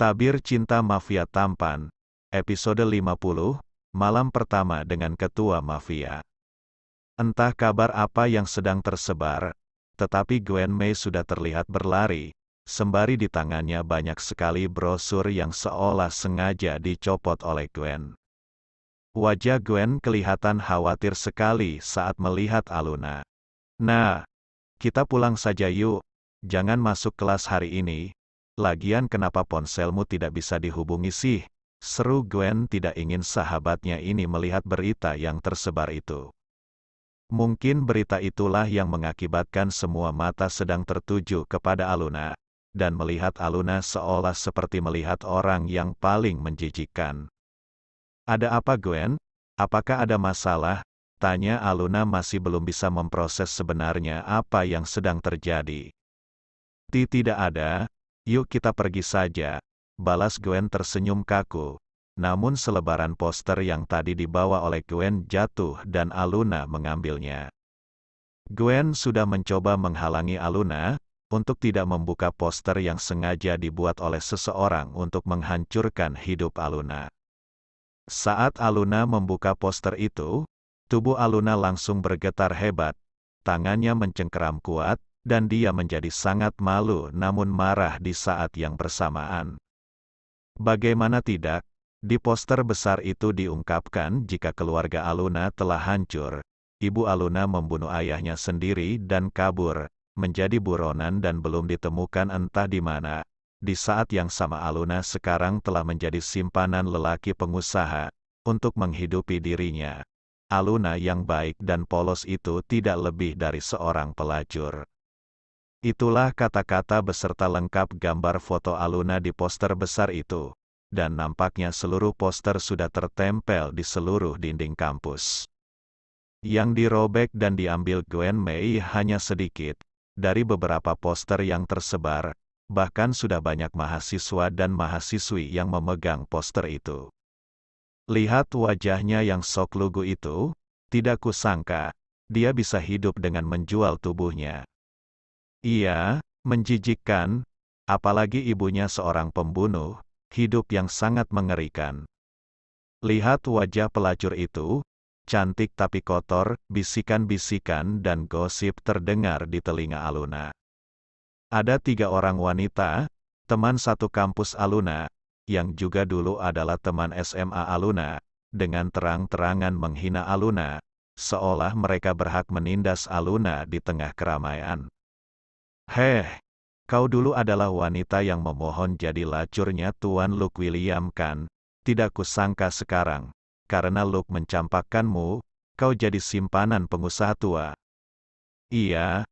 Tabir Cinta Mafia Tampan, episode 50, malam pertama dengan ketua mafia. Entah kabar apa yang sedang tersebar, tetapi Gwen May sudah terlihat berlari, sembari di tangannya banyak sekali brosur yang seolah sengaja dicopot oleh Gwen. Wajah Gwen kelihatan khawatir sekali saat melihat Aluna. Nah, kita pulang saja yuk, jangan masuk kelas hari ini, Lagian kenapa ponselmu tidak bisa dihubungi sih? Seru Gwen tidak ingin sahabatnya ini melihat berita yang tersebar itu. Mungkin berita itulah yang mengakibatkan semua mata sedang tertuju kepada Aluna, dan melihat Aluna seolah seperti melihat orang yang paling menjijikan. Ada apa Gwen? Apakah ada masalah? Tanya Aluna masih belum bisa memproses sebenarnya apa yang sedang terjadi. Ti tidak ada, Yuk kita pergi saja, balas Gwen tersenyum kaku. Namun selebaran poster yang tadi dibawa oleh Gwen jatuh dan Aluna mengambilnya. Gwen sudah mencoba menghalangi Aluna, untuk tidak membuka poster yang sengaja dibuat oleh seseorang untuk menghancurkan hidup Aluna. Saat Aluna membuka poster itu, tubuh Aluna langsung bergetar hebat, tangannya mencengkeram kuat, dan dia menjadi sangat malu namun marah di saat yang bersamaan. Bagaimana tidak, di poster besar itu diungkapkan jika keluarga Aluna telah hancur, ibu Aluna membunuh ayahnya sendiri dan kabur, menjadi buronan dan belum ditemukan entah di mana. Di saat yang sama Aluna sekarang telah menjadi simpanan lelaki pengusaha, untuk menghidupi dirinya. Aluna yang baik dan polos itu tidak lebih dari seorang pelacur. Itulah kata-kata beserta lengkap gambar foto Aluna di poster besar itu. Dan nampaknya seluruh poster sudah tertempel di seluruh dinding kampus. Yang dirobek dan diambil Gwen Mei hanya sedikit. Dari beberapa poster yang tersebar, bahkan sudah banyak mahasiswa dan mahasiswi yang memegang poster itu. Lihat wajahnya yang sok lugu itu, tidak kusangka, dia bisa hidup dengan menjual tubuhnya. Iya, menjijikkan, apalagi ibunya seorang pembunuh, hidup yang sangat mengerikan. Lihat wajah pelacur itu, cantik tapi kotor, bisikan-bisikan dan gosip terdengar di telinga Aluna. Ada tiga orang wanita, teman satu kampus Aluna, yang juga dulu adalah teman SMA Aluna, dengan terang-terangan menghina Aluna, seolah mereka berhak menindas Aluna di tengah keramaian. Heh, kau dulu adalah wanita yang memohon jadi lacurnya Tuan Luke William kan? Tidak kusangka sekarang, karena Luke mencampakkanmu, kau jadi simpanan pengusaha tua. Iya,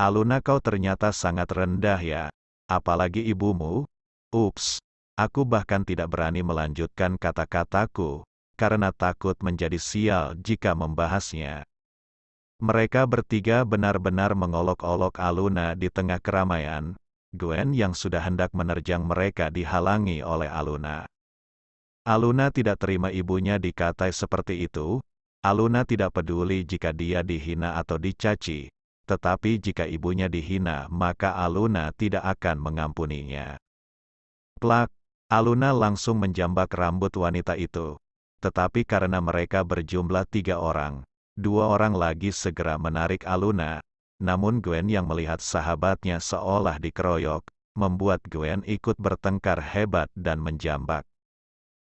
Aluna kau ternyata sangat rendah ya, apalagi ibumu. Ups, aku bahkan tidak berani melanjutkan kata-kataku, karena takut menjadi sial jika membahasnya. Mereka bertiga benar-benar mengolok-olok Aluna di tengah keramaian. Gwen yang sudah hendak menerjang mereka dihalangi oleh Aluna. Aluna tidak terima ibunya dikatai seperti itu. Aluna tidak peduli jika dia dihina atau dicaci, tetapi jika ibunya dihina maka Aluna tidak akan mengampuninya. Plak, Aluna langsung menjambak rambut wanita itu. Tetapi karena mereka berjumlah tiga orang, Dua orang lagi segera menarik Aluna, namun Gwen yang melihat sahabatnya seolah dikeroyok, membuat Gwen ikut bertengkar hebat dan menjambak.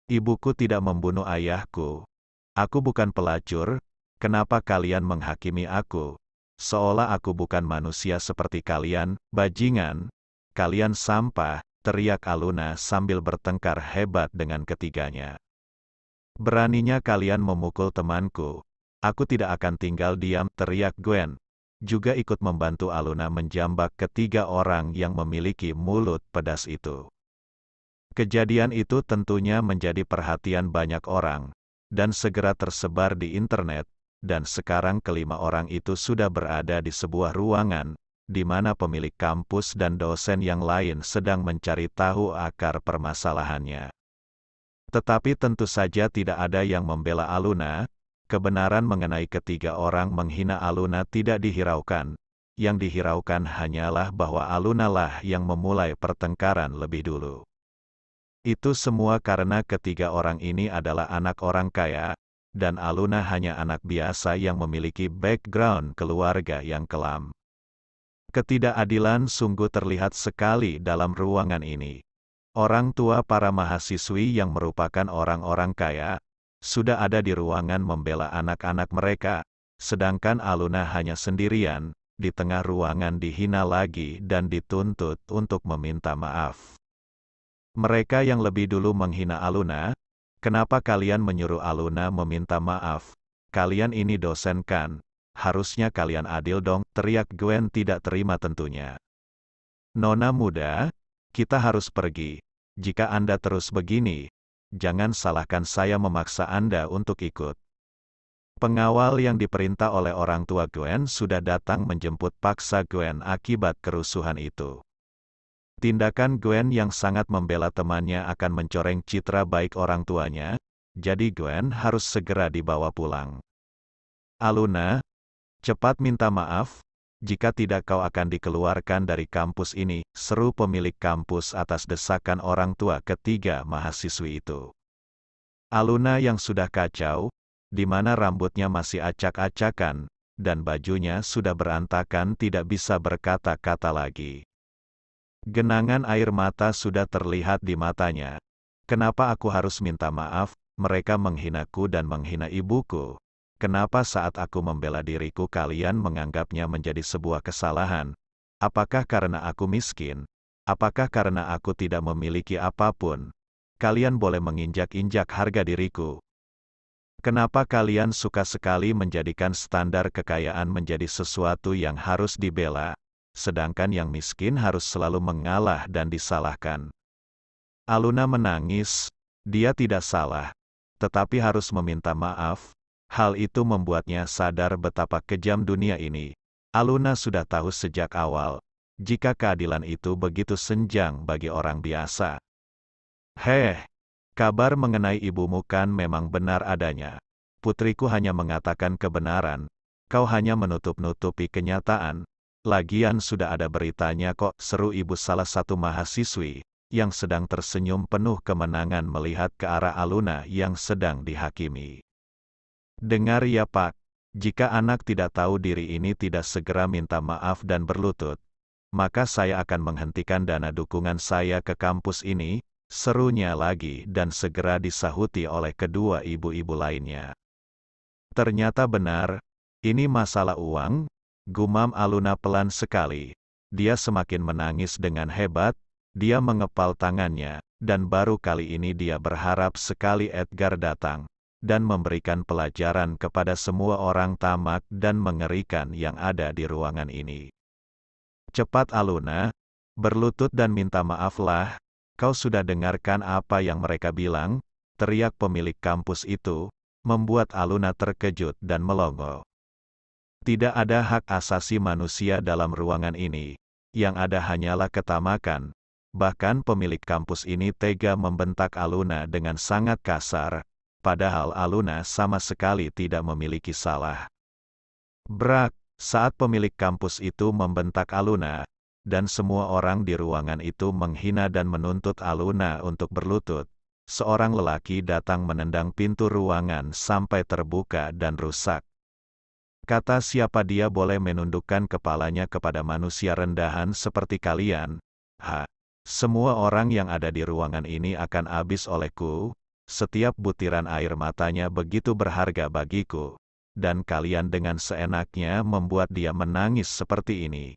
Ibuku tidak membunuh ayahku. Aku bukan pelacur, kenapa kalian menghakimi aku? Seolah aku bukan manusia seperti kalian, bajingan. Kalian sampah, teriak Aluna sambil bertengkar hebat dengan ketiganya. Beraninya kalian memukul temanku. Aku tidak akan tinggal diam, teriak Gwen. Juga ikut membantu Aluna menjambak ketiga orang yang memiliki mulut pedas itu. Kejadian itu tentunya menjadi perhatian banyak orang, dan segera tersebar di internet, dan sekarang kelima orang itu sudah berada di sebuah ruangan, di mana pemilik kampus dan dosen yang lain sedang mencari tahu akar permasalahannya. Tetapi tentu saja tidak ada yang membela Aluna, kebenaran mengenai ketiga orang menghina Aluna tidak dihiraukan. Yang dihiraukan hanyalah bahwa Aluna lah yang memulai pertengkaran lebih dulu. Itu semua karena ketiga orang ini adalah anak orang kaya, dan Aluna hanya anak biasa yang memiliki background keluarga yang kelam. Ketidakadilan sungguh terlihat sekali dalam ruangan ini. Orang tua para mahasiswi yang merupakan orang-orang kaya, sudah ada di ruangan membela anak-anak mereka, sedangkan Aluna hanya sendirian, di tengah ruangan dihina lagi dan dituntut untuk meminta maaf. Mereka yang lebih dulu menghina Aluna, kenapa kalian menyuruh Aluna meminta maaf? Kalian ini dosen kan, harusnya kalian adil dong, teriak Gwen tidak terima tentunya. Nona muda, kita harus pergi. Jika Anda terus begini, jangan salahkan saya memaksa Anda untuk ikut. Pengawal yang diperintah oleh orang tua Gwen sudah datang menjemput paksa Gwen akibat kerusuhan itu. Tindakan Gwen yang sangat membela temannya akan mencoreng citra baik orang tuanya, jadi Gwen harus segera dibawa pulang. Aluna, cepat minta maaf, jika tidak kau akan dikeluarkan dari kampus ini, seru pemilik kampus atas desakan orang tua ketiga mahasiswi itu. Aluna yang sudah kacau, di mana rambutnya masih acak-acakan, dan bajunya sudah berantakan tidak bisa berkata-kata lagi. Genangan air mata sudah terlihat di matanya. Kenapa aku harus minta maaf, mereka menghinaku dan menghina ibuku, Kenapa saat aku membela diriku kalian menganggapnya menjadi sebuah kesalahan? Apakah karena aku miskin? Apakah karena aku tidak memiliki apapun? Kalian boleh menginjak-injak harga diriku. Kenapa kalian suka sekali menjadikan standar kekayaan menjadi sesuatu yang harus dibela, sedangkan yang miskin harus selalu mengalah dan disalahkan? Aluna menangis. Dia tidak salah, tetapi harus meminta maaf Hal itu membuatnya sadar betapa kejam dunia ini. Aluna sudah tahu sejak awal, jika keadilan itu begitu senjang bagi orang biasa. Heh, kabar mengenai ibumu kan memang benar adanya. Putriku hanya mengatakan kebenaran, kau hanya menutup-nutupi kenyataan. Lagian sudah ada beritanya kok, seru ibu salah satu mahasiswi, yang sedang tersenyum penuh kemenangan melihat ke arah Aluna yang sedang dihakimi. Dengar ya Pak, jika anak tidak tahu diri ini tidak segera minta maaf dan berlutut, maka saya akan menghentikan dana dukungan saya ke kampus ini, serunya lagi dan segera disahuti oleh kedua ibu-ibu lainnya. Ternyata benar, ini masalah uang, gumam Aluna pelan sekali. Dia semakin menangis dengan hebat, dia mengepal tangannya, dan baru kali ini dia berharap sekali Edgar datang dan memberikan pelajaran kepada semua orang tamak dan mengerikan yang ada di ruangan ini. Cepat Aluna, berlutut dan minta maaflah, kau sudah dengarkan apa yang mereka bilang, teriak pemilik kampus itu, membuat Aluna terkejut dan melongo. Tidak ada hak asasi manusia dalam ruangan ini, yang ada hanyalah ketamakan. Bahkan pemilik kampus ini tega membentak Aluna dengan sangat kasar, padahal Aluna sama sekali tidak memiliki salah. Brak, saat pemilik kampus itu membentak Aluna, dan semua orang di ruangan itu menghina dan menuntut Aluna untuk berlutut, seorang lelaki datang menendang pintu ruangan sampai terbuka dan rusak. Kata siapa dia boleh menundukkan kepalanya kepada manusia rendahan seperti kalian. Ha, semua orang yang ada di ruangan ini akan habis olehku, setiap butiran air matanya begitu berharga bagiku. Dan kalian dengan seenaknya membuat dia menangis seperti ini.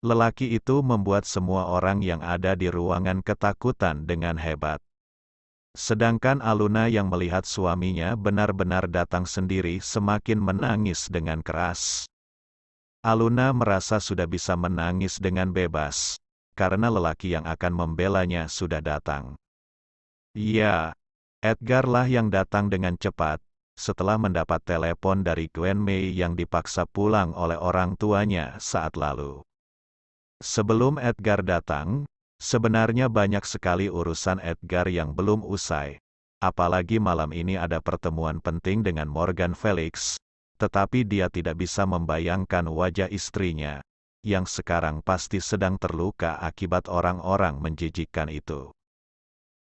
Lelaki itu membuat semua orang yang ada di ruangan ketakutan dengan hebat. Sedangkan Aluna yang melihat suaminya benar-benar datang sendiri semakin menangis dengan keras. Aluna merasa sudah bisa menangis dengan bebas, karena lelaki yang akan membelanya sudah datang. Ya, Edgar lah yang datang dengan cepat, setelah mendapat telepon dari Gwen Mei yang dipaksa pulang oleh orang tuanya saat lalu. Sebelum Edgar datang, sebenarnya banyak sekali urusan Edgar yang belum usai, apalagi malam ini ada pertemuan penting dengan Morgan Felix, tetapi dia tidak bisa membayangkan wajah istrinya, yang sekarang pasti sedang terluka akibat orang-orang menjijikkan itu.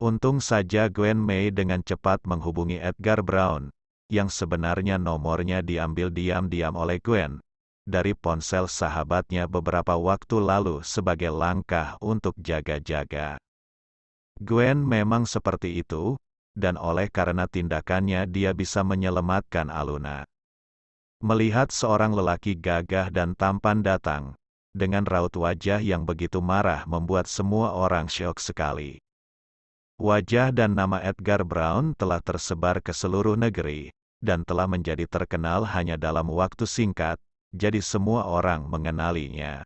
Untung saja Gwen May dengan cepat menghubungi Edgar Brown, yang sebenarnya nomornya diambil diam-diam oleh Gwen, dari ponsel sahabatnya beberapa waktu lalu sebagai langkah untuk jaga-jaga. Gwen memang seperti itu, dan oleh karena tindakannya dia bisa menyelamatkan Aluna. Melihat seorang lelaki gagah dan tampan datang, dengan raut wajah yang begitu marah membuat semua orang syok sekali. Wajah dan nama Edgar Brown telah tersebar ke seluruh negeri, dan telah menjadi terkenal hanya dalam waktu singkat, jadi semua orang mengenalinya.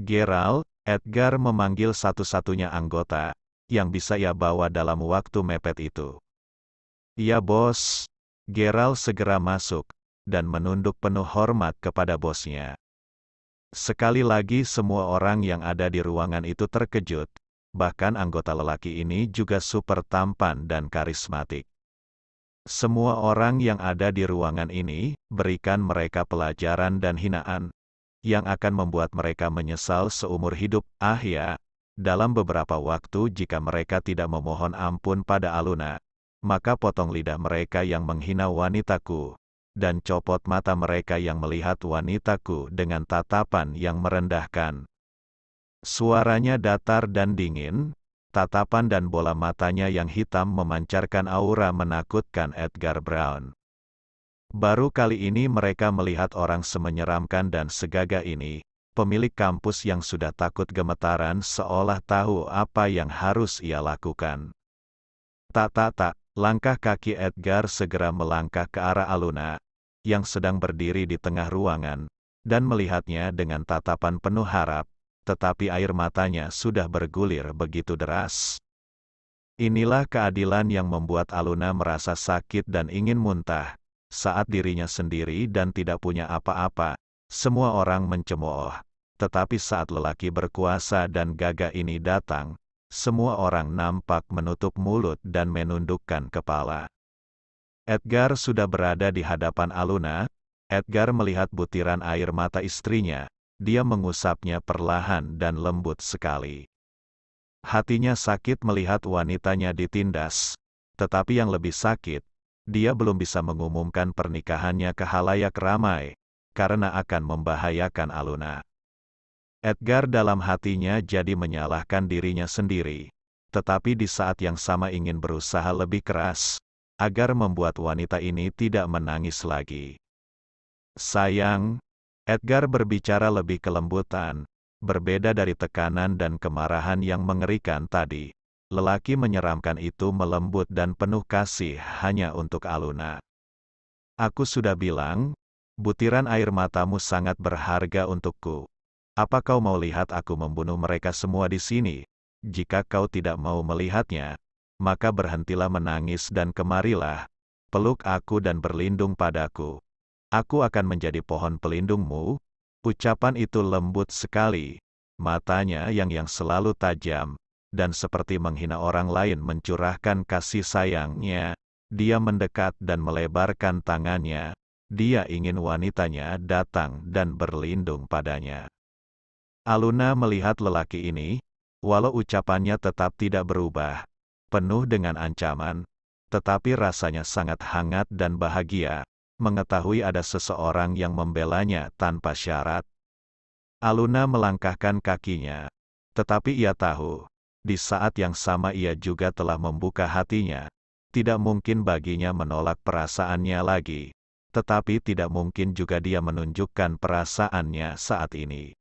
Gerald, Edgar memanggil satu-satunya anggota, yang bisa ia bawa dalam waktu mepet itu. Ya bos, Gerald segera masuk, dan menunduk penuh hormat kepada bosnya. Sekali lagi semua orang yang ada di ruangan itu terkejut, bahkan anggota lelaki ini juga super tampan dan karismatik. Semua orang yang ada di ruangan ini, berikan mereka pelajaran dan hinaan, yang akan membuat mereka menyesal seumur hidup, ah ya, dalam beberapa waktu jika mereka tidak memohon ampun pada Aluna, maka potong lidah mereka yang menghina wanitaku, dan copot mata mereka yang melihat wanitaku dengan tatapan yang merendahkan. Suaranya datar dan dingin, tatapan dan bola matanya yang hitam memancarkan aura menakutkan Edgar Brown. Baru kali ini mereka melihat orang semenyeramkan dan segaga ini, pemilik kampus yang sudah takut gemetaran seolah tahu apa yang harus ia lakukan. Tak tak tak, langkah kaki Edgar segera melangkah ke arah Aluna, yang sedang berdiri di tengah ruangan, dan melihatnya dengan tatapan penuh harap, tetapi air matanya sudah bergulir begitu deras. Inilah keadilan yang membuat Aluna merasa sakit dan ingin muntah, saat dirinya sendiri dan tidak punya apa-apa, semua orang mencemooh. Tetapi saat lelaki berkuasa dan gagah ini datang, semua orang nampak menutup mulut dan menundukkan kepala. Edgar sudah berada di hadapan Aluna, Edgar melihat butiran air mata istrinya, dia mengusapnya perlahan dan lembut sekali. Hatinya sakit melihat wanitanya ditindas, tetapi yang lebih sakit, dia belum bisa mengumumkan pernikahannya ke halayak ramai, karena akan membahayakan Aluna. Edgar dalam hatinya jadi menyalahkan dirinya sendiri, tetapi di saat yang sama ingin berusaha lebih keras, agar membuat wanita ini tidak menangis lagi. Sayang, Edgar berbicara lebih kelembutan, berbeda dari tekanan dan kemarahan yang mengerikan tadi. Lelaki menyeramkan itu melembut dan penuh kasih hanya untuk Aluna. Aku sudah bilang, butiran air matamu sangat berharga untukku. Apa kau mau lihat aku membunuh mereka semua di sini? Jika kau tidak mau melihatnya, maka berhentilah menangis dan kemarilah, peluk aku dan berlindung padaku. Aku akan menjadi pohon pelindungmu. Ucapan itu lembut sekali. Matanya yang yang selalu tajam, dan seperti menghina orang lain mencurahkan kasih sayangnya. Dia mendekat dan melebarkan tangannya. Dia ingin wanitanya datang dan berlindung padanya. Aluna melihat lelaki ini, walau ucapannya tetap tidak berubah, penuh dengan ancaman, tetapi rasanya sangat hangat dan bahagia, mengetahui ada seseorang yang membelanya tanpa syarat. Aluna melangkahkan kakinya, tetapi ia tahu, di saat yang sama ia juga telah membuka hatinya. Tidak mungkin baginya menolak perasaannya lagi, tetapi tidak mungkin juga dia menunjukkan perasaannya saat ini.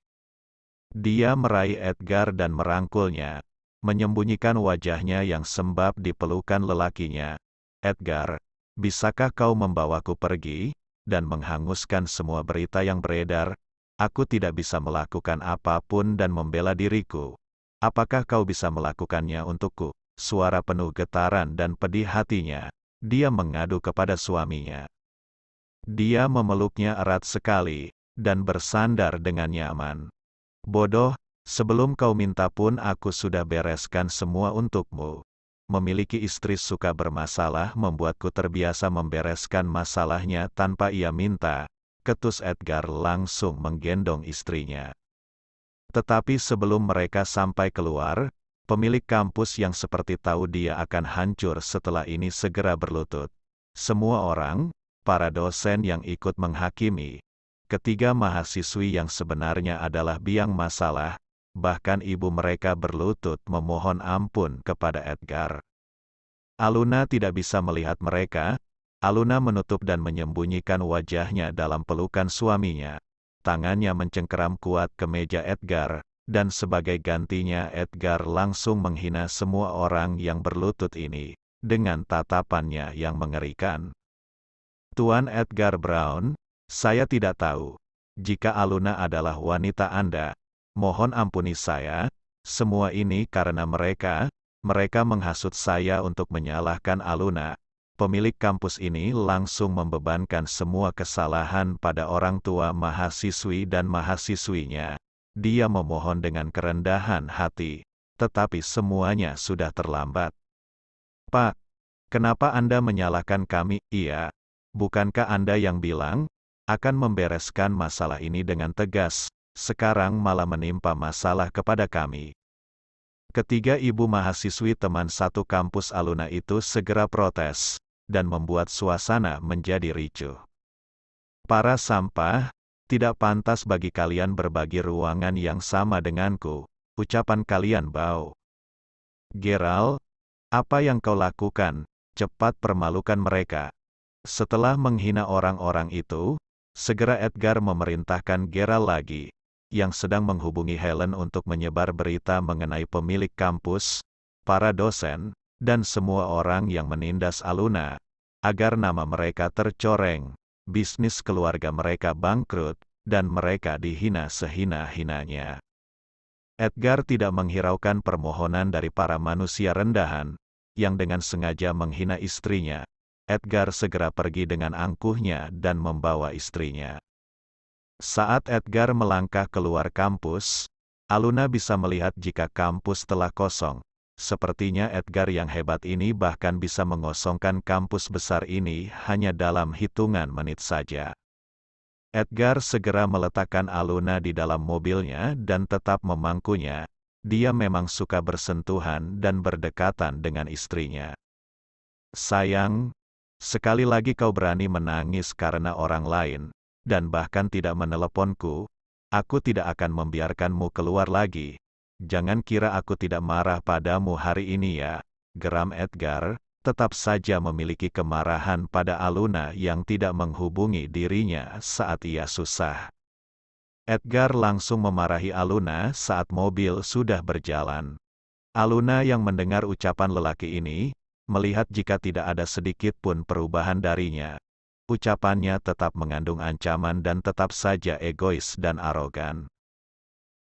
Dia meraih Edgar dan merangkulnya, menyembunyikan wajahnya yang sembab di pelukan lelakinya. Edgar, bisakah kau membawaku pergi, dan menghanguskan semua berita yang beredar, aku tidak bisa melakukan apapun dan membela diriku. Apakah kau bisa melakukannya untukku? Suara penuh getaran dan pedih hatinya. Dia mengadu kepada suaminya. Dia memeluknya erat sekali, dan bersandar dengan nyaman. Bodoh, sebelum kau minta pun aku sudah bereskan semua untukmu memiliki istri suka bermasalah membuatku terbiasa membereskan masalahnya tanpa ia minta. Ketus Edgar langsung menggendong istrinya. Tetapi sebelum mereka sampai keluar, pemilik kampus yang seperti tahu dia akan hancur setelah ini segera berlutut. Semua orang, para dosen yang ikut menghakimi, ketiga mahasiswi yang sebenarnya adalah biang masalah, bahkan ibu mereka berlutut memohon ampun kepada Edgar. Aluna tidak bisa melihat mereka, Aluna menutup dan menyembunyikan wajahnya dalam pelukan suaminya. Tangannya mencengkeram kuat ke meja Edgar, dan sebagai gantinya Edgar langsung menghina semua orang yang berlutut ini, dengan tatapannya yang mengerikan. Tuan Edgar Brown, saya tidak tahu. Jika Aluna adalah wanita Anda, mohon ampuni saya, semua ini karena mereka, mereka menghasut saya untuk menyalahkan Aluna. Pemilik kampus ini langsung membebankan semua kesalahan pada orang tua mahasiswi dan mahasiswinya. Dia memohon dengan kerendahan hati, tetapi semuanya sudah terlambat. Pak, kenapa Anda menyalahkan kami? Iya, bukankah Anda yang bilang akan membereskan masalah ini dengan tegas? sekarang malah menimpa masalah kepada kami. Ketiga ibu mahasiswi teman satu kampus Aluna itu segera protes, dan membuat suasana menjadi ricuh. Para sampah, tidak pantas bagi kalian berbagi ruangan yang sama denganku, ucapan kalian bau. Geral, apa yang kau lakukan, cepat permalukan mereka. Setelah menghina orang-orang itu, segera Edgar memerintahkan Geral lagi, yang sedang menghubungi Helen untuk menyebar berita mengenai pemilik kampus, para dosen, dan semua orang yang menindas Aluna, agar nama mereka tercoreng, bisnis keluarga mereka bangkrut, dan mereka dihina sehina-hinanya. Edgar tidak menghiraukan permohonan dari para manusia rendahan, yang dengan sengaja menghina istrinya. Edgar segera pergi dengan angkuhnya dan membawa istrinya. Saat Edgar melangkah keluar kampus, Aluna bisa melihat jika kampus telah kosong. Sepertinya Edgar yang hebat ini bahkan bisa mengosongkan kampus besar ini hanya dalam hitungan menit saja. Edgar segera meletakkan Aluna di dalam mobilnya dan tetap memangkunya. Dia memang suka bersentuhan dan berdekatan dengan istrinya. Sayang, sekali lagi kau berani menangis karena orang lain, dan bahkan tidak meneleponku, aku tidak akan membiarkanmu keluar lagi. Jangan kira aku tidak marah padamu hari ini ya, geram Edgar, tetap saja memiliki kemarahan pada Aluna yang tidak menghubungi dirinya saat ia susah. Edgar langsung memarahi Aluna saat mobil sudah berjalan. Aluna yang mendengar ucapan lelaki ini, melihat jika tidak ada sedikit pun perubahan darinya, ucapannya tetap mengandung ancaman dan tetap saja egois dan arogan.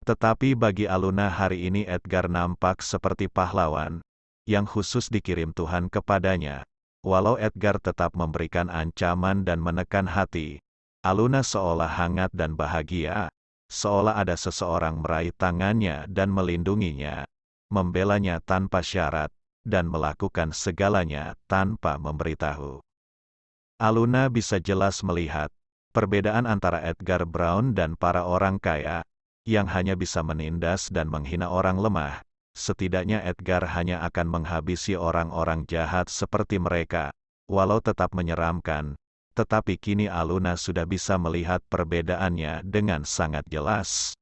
Tetapi bagi Aluna hari ini Edgar nampak seperti pahlawan, yang khusus dikirim Tuhan kepadanya. Walau Edgar tetap memberikan ancaman dan menekan hati, Aluna seolah hangat dan bahagia, seolah ada seseorang meraih tangannya dan melindunginya, membelanya tanpa syarat, dan melakukan segalanya tanpa memberitahu. Aluna bisa jelas melihat perbedaan antara Edgar Brown dan para orang kaya, yang hanya bisa menindas dan menghina orang lemah. Setidaknya Edgar hanya akan menghabisi orang-orang jahat seperti mereka, walau tetap menyeramkan. Tetapi kini Aluna sudah bisa melihat perbedaannya dengan sangat jelas.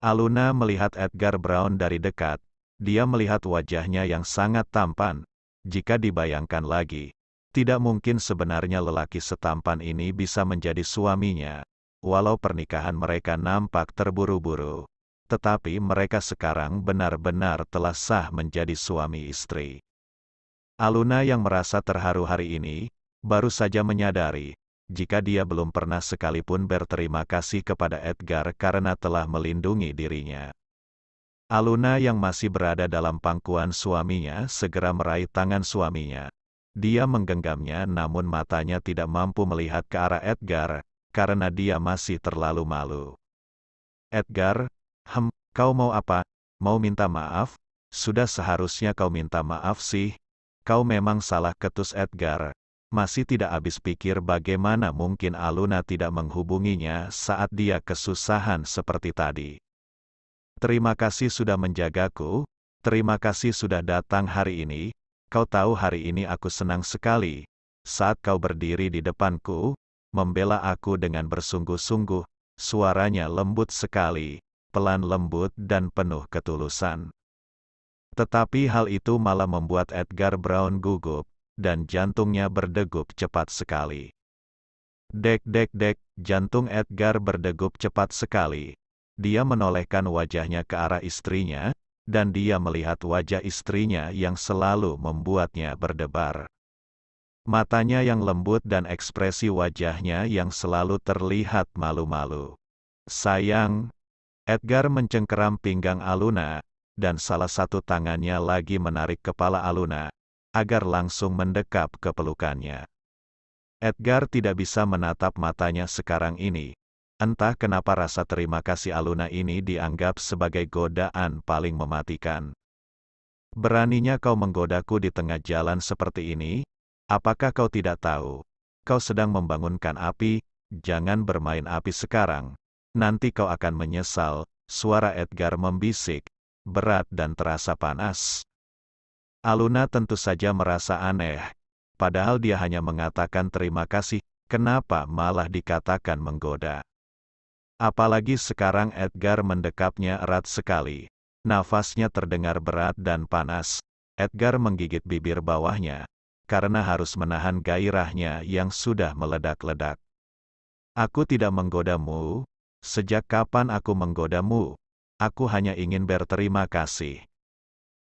Aluna melihat Edgar Brown dari dekat. Dia melihat wajahnya yang sangat tampan. Jika dibayangkan lagi, tidak mungkin sebenarnya lelaki setampan ini bisa menjadi suaminya, walau pernikahan mereka nampak terburu-buru. Tetapi mereka sekarang benar-benar telah sah menjadi suami istri. Aluna yang merasa terharu hari ini, baru saja menyadari, jika dia belum pernah sekalipun berterima kasih kepada Edgar karena telah melindungi dirinya. Aluna yang masih berada dalam pangkuan suaminya segera meraih tangan suaminya. Dia menggenggamnya namun matanya tidak mampu melihat ke arah Edgar, karena dia masih terlalu malu. Edgar, hem, kau mau apa? Mau minta maaf? Sudah seharusnya kau minta maaf sih. Kau memang salah ketus Edgar. Masih tidak habis pikir bagaimana mungkin Aluna tidak menghubunginya saat dia kesusahan seperti tadi. Terima kasih sudah menjagaku, terima kasih sudah datang hari ini, Kau tahu hari ini aku senang sekali. Saat kau berdiri di depanku, membela aku dengan bersungguh-sungguh, suaranya lembut sekali, pelan lembut dan penuh ketulusan. Tetapi hal itu malah membuat Edgar Brown gugup, dan jantungnya berdegup cepat sekali. Dek dek dek, jantung Edgar berdegup cepat sekali. Dia menolehkan wajahnya ke arah istrinya, dan dia melihat wajah istrinya yang selalu membuatnya berdebar. Matanya yang lembut dan ekspresi wajahnya yang selalu terlihat malu-malu. Sayang, Edgar mencengkeram pinggang Aluna, dan salah satu tangannya lagi menarik kepala Aluna, agar langsung mendekap ke pelukannya. Edgar tidak bisa menatap matanya sekarang ini, Entah kenapa rasa terima kasih Aluna ini dianggap sebagai godaan paling mematikan. Beraninya kau menggodaku di tengah jalan seperti ini? Apakah kau tidak tahu? Kau sedang membangunkan api, jangan bermain api sekarang. Nanti kau akan menyesal, suara Edgar membisik, berat dan terasa panas. Aluna tentu saja merasa aneh, padahal dia hanya mengatakan terima kasih, kenapa malah dikatakan menggoda. Apalagi sekarang Edgar mendekapnya erat sekali. Nafasnya terdengar berat dan panas. Edgar menggigit bibir bawahnya, karena harus menahan gairahnya yang sudah meledak-ledak. Aku tidak menggodamu. Sejak kapan aku menggodamu? Aku hanya ingin berterima kasih.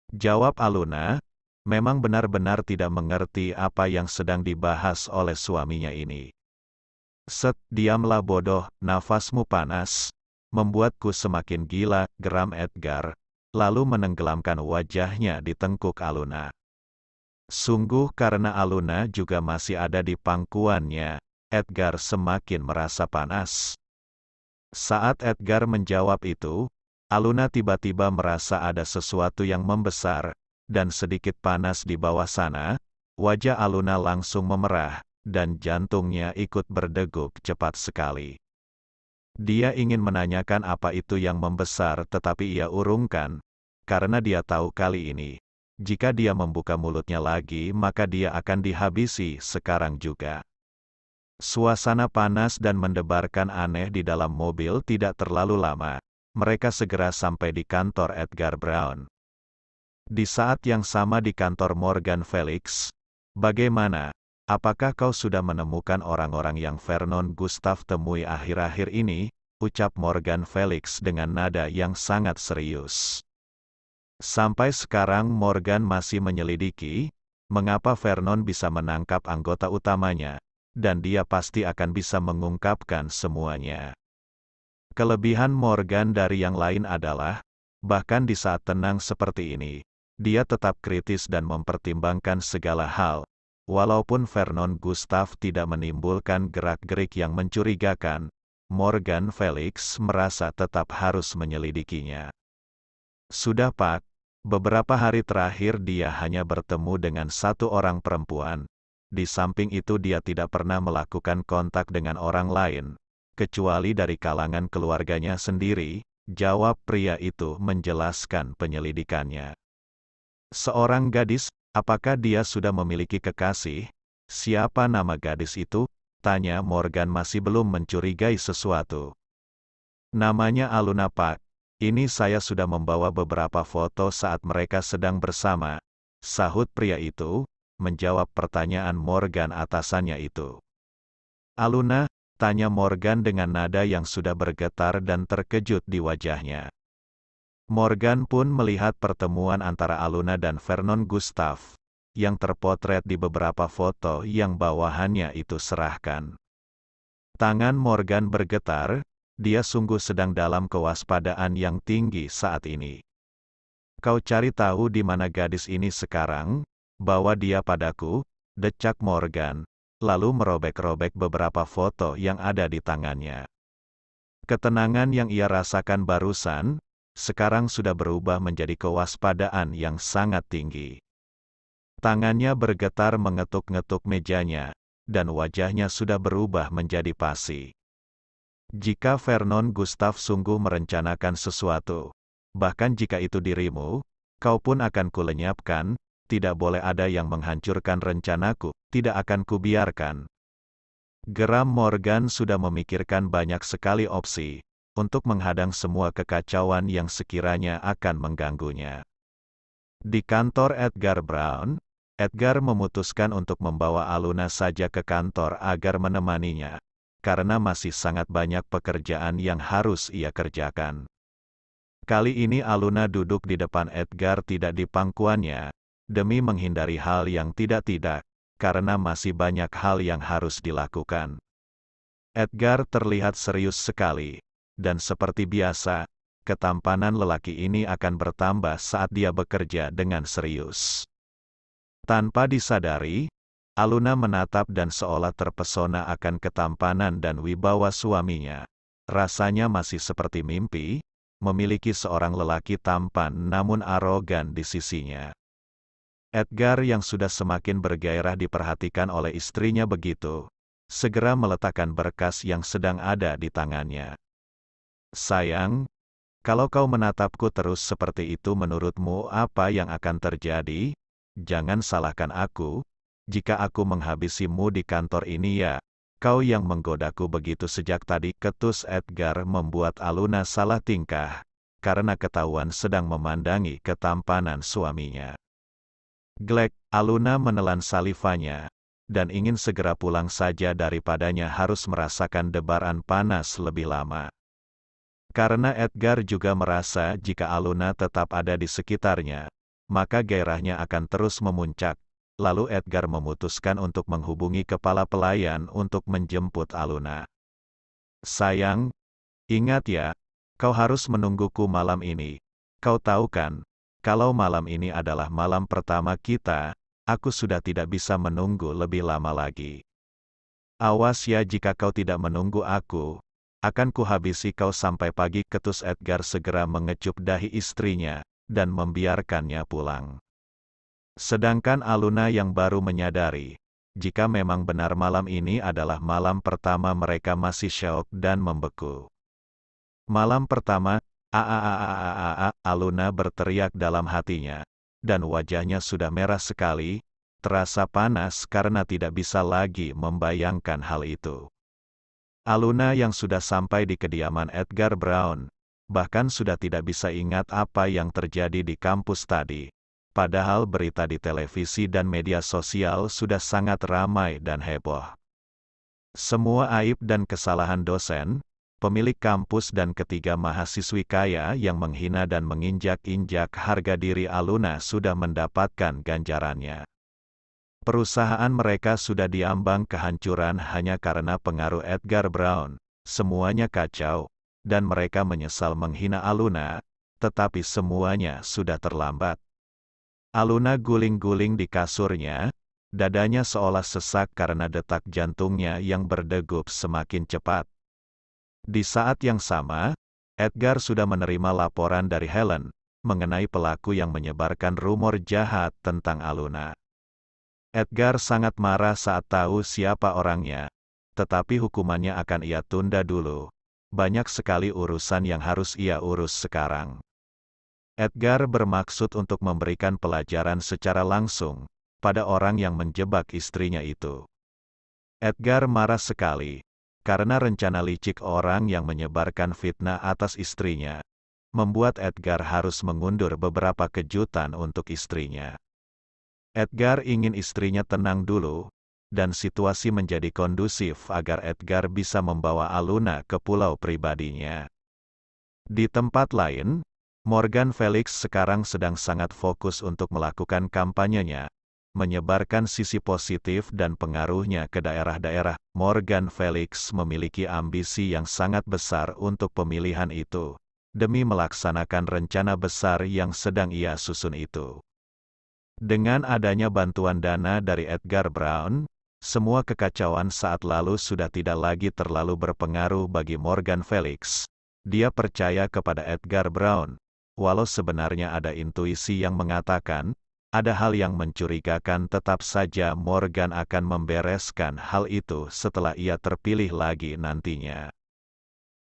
Jawab Aluna, memang benar-benar tidak mengerti apa yang sedang dibahas oleh suaminya ini. Set, diamlah bodoh, nafasmu panas. Membuatku semakin gila, geram Edgar. Lalu menenggelamkan wajahnya di tengkuk Aluna. Sungguh karena Aluna juga masih ada di pangkuannya, Edgar semakin merasa panas. Saat Edgar menjawab itu, Aluna tiba-tiba merasa ada sesuatu yang membesar, dan sedikit panas di bawah sana, wajah Aluna langsung memerah, dan jantungnya ikut berdegup cepat sekali. Dia ingin menanyakan apa itu yang membesar tetapi ia urungkan, karena dia tahu kali ini, jika dia membuka mulutnya lagi maka dia akan dihabisi sekarang juga. Suasana panas dan mendebarkan aneh di dalam mobil tidak terlalu lama. Mereka segera sampai di kantor Edgar Brown. Di saat yang sama di kantor Morgan Felix, bagaimana, Apakah kau sudah menemukan orang-orang yang Vernon Gustav temui akhir-akhir ini? Ucap Morgan Felix dengan nada yang sangat serius. Sampai sekarang Morgan masih menyelidiki, mengapa Vernon bisa menangkap anggota utamanya, dan dia pasti akan bisa mengungkapkan semuanya. Kelebihan Morgan dari yang lain adalah, bahkan di saat tenang seperti ini, dia tetap kritis dan mempertimbangkan segala hal, Walaupun Vernon Gustav tidak menimbulkan gerak-gerik yang mencurigakan, Morgan Felix merasa tetap harus menyelidikinya. Sudah pak, beberapa hari terakhir dia hanya bertemu dengan satu orang perempuan. Di samping itu dia tidak pernah melakukan kontak dengan orang lain, kecuali dari kalangan keluarganya sendiri, jawab pria itu menjelaskan penyelidikannya. Seorang gadis Apakah dia sudah memiliki kekasih? Siapa nama gadis itu? Tanya Morgan masih belum mencurigai sesuatu. Namanya Aluna Pak. Ini saya sudah membawa beberapa foto saat mereka sedang bersama. Sahut pria itu, menjawab pertanyaan Morgan atasannya itu. Aluna, tanya Morgan dengan nada yang sudah bergetar dan terkejut di wajahnya. Morgan pun melihat pertemuan antara Aluna dan Vernon Gustav, yang terpotret di beberapa foto yang bawahannya itu serahkan. Tangan Morgan bergetar, dia sungguh sedang dalam kewaspadaan yang tinggi saat ini. Kau cari tahu di mana gadis ini sekarang, bawa dia padaku, decak Morgan, lalu merobek-robek beberapa foto yang ada di tangannya. Ketenangan yang ia rasakan barusan, sekarang sudah berubah menjadi kewaspadaan yang sangat tinggi. Tangannya bergetar mengetuk-ngetuk mejanya, dan wajahnya sudah berubah menjadi pasi. Jika Vernon Gustav sungguh merencanakan sesuatu, bahkan jika itu dirimu, kau pun akan kulenyapkan, tidak boleh ada yang menghancurkan rencanaku, tidak akan kubiarkan. Geram Morgan sudah memikirkan banyak sekali opsi, untuk menghadang semua kekacauan yang sekiranya akan mengganggunya. Di kantor Edgar Brown, Edgar memutuskan untuk membawa Aluna saja ke kantor agar menemaninya, karena masih sangat banyak pekerjaan yang harus ia kerjakan. Kali ini Aluna duduk di depan Edgar tidak di pangkuannya, demi menghindari hal yang tidak-tidak, karena masih banyak hal yang harus dilakukan. Edgar terlihat serius sekali dan seperti biasa, ketampanan lelaki ini akan bertambah saat dia bekerja dengan serius. Tanpa disadari, Aluna menatap dan seolah terpesona akan ketampanan dan wibawa suaminya. Rasanya masih seperti mimpi, memiliki seorang lelaki tampan namun arogan di sisinya. Edgar yang sudah semakin bergairah diperhatikan oleh istrinya begitu, segera meletakkan berkas yang sedang ada di tangannya. Sayang, kalau kau menatapku terus seperti itu menurutmu apa yang akan terjadi? Jangan salahkan aku, jika aku menghabisimu di kantor ini ya. Kau yang menggodaku begitu sejak tadi ketus Edgar membuat Aluna salah tingkah, karena ketahuan sedang memandangi ketampanan suaminya. Glek, Aluna menelan salivanya, dan ingin segera pulang saja daripadanya harus merasakan debaran panas lebih lama. Karena Edgar juga merasa jika Aluna tetap ada di sekitarnya, maka gairahnya akan terus memuncak. Lalu Edgar memutuskan untuk menghubungi kepala pelayan untuk menjemput Aluna. Sayang, ingat ya, kau harus menungguku malam ini. Kau tahu kan, kalau malam ini adalah malam pertama kita, aku sudah tidak bisa menunggu lebih lama lagi. Awas ya jika kau tidak menunggu aku, akan kuhabisi kau sampai pagi. Ketus Edgar segera mengecup dahi istrinya, dan membiarkannya pulang. Sedangkan Aluna yang baru menyadari, jika memang benar malam ini adalah malam pertama mereka masih syok dan membeku. Malam pertama, a Aluna berteriak dalam hatinya, dan wajahnya sudah merah sekali, terasa panas karena tidak bisa lagi membayangkan hal itu. Aluna yang sudah sampai di kediaman Edgar Brown, bahkan sudah tidak bisa ingat apa yang terjadi di kampus tadi. Padahal berita di televisi dan media sosial sudah sangat ramai dan heboh. Semua aib dan kesalahan dosen, pemilik kampus dan ketiga mahasiswi kaya yang menghina dan menginjak-injak harga diri Aluna sudah mendapatkan ganjarannya. Perusahaan mereka sudah diambang kehancuran hanya karena pengaruh Edgar Brown. Semuanya kacau, dan mereka menyesal menghina Aluna, tetapi semuanya sudah terlambat. Aluna guling-guling di kasurnya, dadanya seolah sesak karena detak jantungnya yang berdegup semakin cepat. Di saat yang sama, Edgar sudah menerima laporan dari Helen mengenai pelaku yang menyebarkan rumor jahat tentang Aluna. Edgar sangat marah saat tahu siapa orangnya. Tetapi hukumannya akan ia tunda dulu. Banyak sekali urusan yang harus ia urus sekarang. Edgar bermaksud untuk memberikan pelajaran secara langsung pada orang yang menjebak istrinya itu. Edgar marah sekali karena rencana licik orang yang menyebarkan fitnah atas istrinya membuat Edgar harus mengundur beberapa kejutan untuk istrinya. Edgar ingin istrinya tenang dulu, dan situasi menjadi kondusif agar Edgar bisa membawa Aluna ke pulau pribadinya. Di tempat lain, Morgan Felix sekarang sedang sangat fokus untuk melakukan kampanyenya, menyebarkan sisi positif dan pengaruhnya ke daerah-daerah. Morgan Felix memiliki ambisi yang sangat besar untuk pemilihan itu, demi melaksanakan rencana besar yang sedang ia susun itu. Dengan adanya bantuan dana dari Edgar Brown, semua kekacauan saat lalu sudah tidak lagi terlalu berpengaruh bagi Morgan Felix. Dia percaya kepada Edgar Brown, walau sebenarnya ada intuisi yang mengatakan, ada hal yang mencurigakan tetap saja Morgan akan membereskan hal itu setelah ia terpilih lagi nantinya.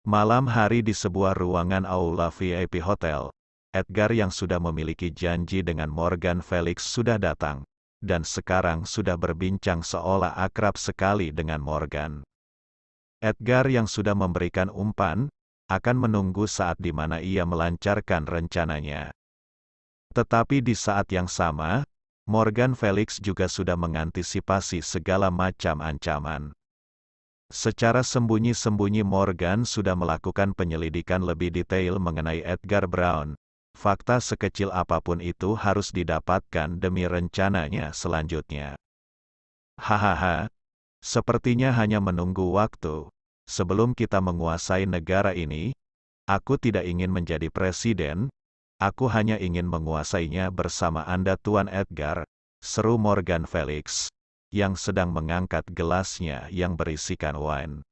Malam hari di sebuah ruangan aula VIP hotel, Edgar yang sudah memiliki janji dengan Morgan Felix sudah datang, dan sekarang sudah berbincang seolah akrab sekali dengan Morgan. Edgar yang sudah memberikan umpan, akan menunggu saat di mana ia melancarkan rencananya. Tetapi di saat yang sama, Morgan Felix juga sudah mengantisipasi segala macam ancaman. Secara sembunyi-sembunyi Morgan sudah melakukan penyelidikan lebih detail mengenai Edgar Brown, fakta sekecil apapun itu harus didapatkan demi rencananya selanjutnya. Hahaha, sepertinya hanya menunggu waktu. Sebelum kita menguasai negara ini, aku tidak ingin menjadi presiden, aku hanya ingin menguasainya bersama Anda Tuan Edgar, seru Morgan Felix, yang sedang mengangkat gelasnya yang berisikan wine.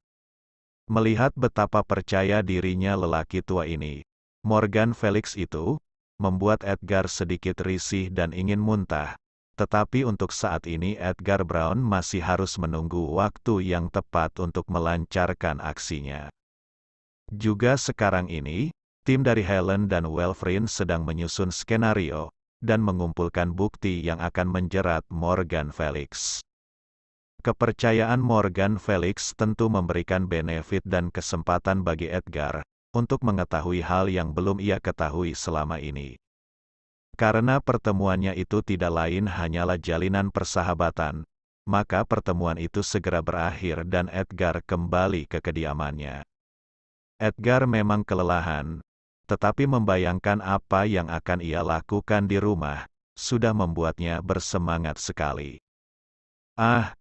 Melihat betapa percaya dirinya lelaki tua ini, Morgan Felix itu, membuat Edgar sedikit risih dan ingin muntah. Tetapi untuk saat ini Edgar Brown masih harus menunggu waktu yang tepat untuk melancarkan aksinya. Juga sekarang ini, tim dari Helen dan Welfrin sedang menyusun skenario, dan mengumpulkan bukti yang akan menjerat Morgan Felix. Kepercayaan Morgan Felix tentu memberikan benefit dan kesempatan bagi Edgar, untuk mengetahui hal yang belum ia ketahui selama ini. Karena pertemuannya itu tidak lain hanyalah jalinan persahabatan, maka pertemuan itu segera berakhir dan Edgar kembali ke kediamannya. Edgar memang kelelahan, tetapi membayangkan apa yang akan ia lakukan di rumah, sudah membuatnya bersemangat sekali. Ah,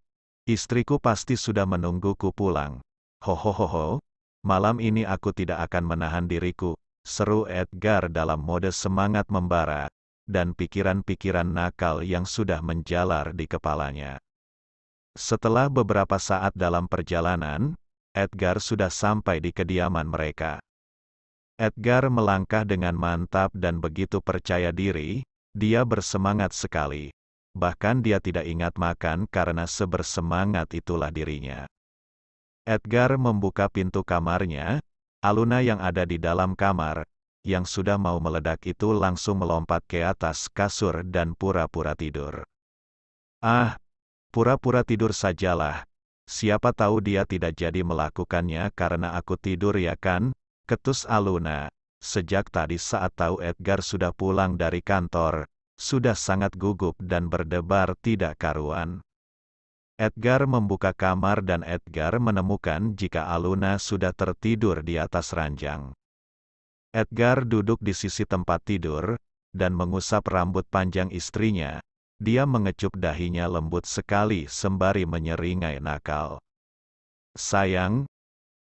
istriku pasti sudah menungguku pulang. Hohohoho, malam ini aku tidak akan menahan diriku, seru Edgar dalam mode semangat membara, dan pikiran-pikiran nakal yang sudah menjalar di kepalanya. Setelah beberapa saat dalam perjalanan, Edgar sudah sampai di kediaman mereka. Edgar melangkah dengan mantap dan begitu percaya diri, dia bersemangat sekali. Bahkan dia tidak ingat makan karena sebersemangat itulah dirinya. Edgar membuka pintu kamarnya, Aluna yang ada di dalam kamar, yang sudah mau meledak itu langsung melompat ke atas kasur dan pura-pura tidur. Ah, pura-pura tidur sajalah. Siapa tahu dia tidak jadi melakukannya karena aku tidur ya kan? Ketus Aluna. Sejak tadi saat tahu Edgar sudah pulang dari kantor, sudah sangat gugup dan berdebar tidak karuan. Edgar membuka kamar dan Edgar menemukan jika Aluna sudah tertidur di atas ranjang. Edgar duduk di sisi tempat tidur, dan mengusap rambut panjang istrinya. Dia mengecup dahinya lembut sekali sembari menyeringai nakal. Sayang,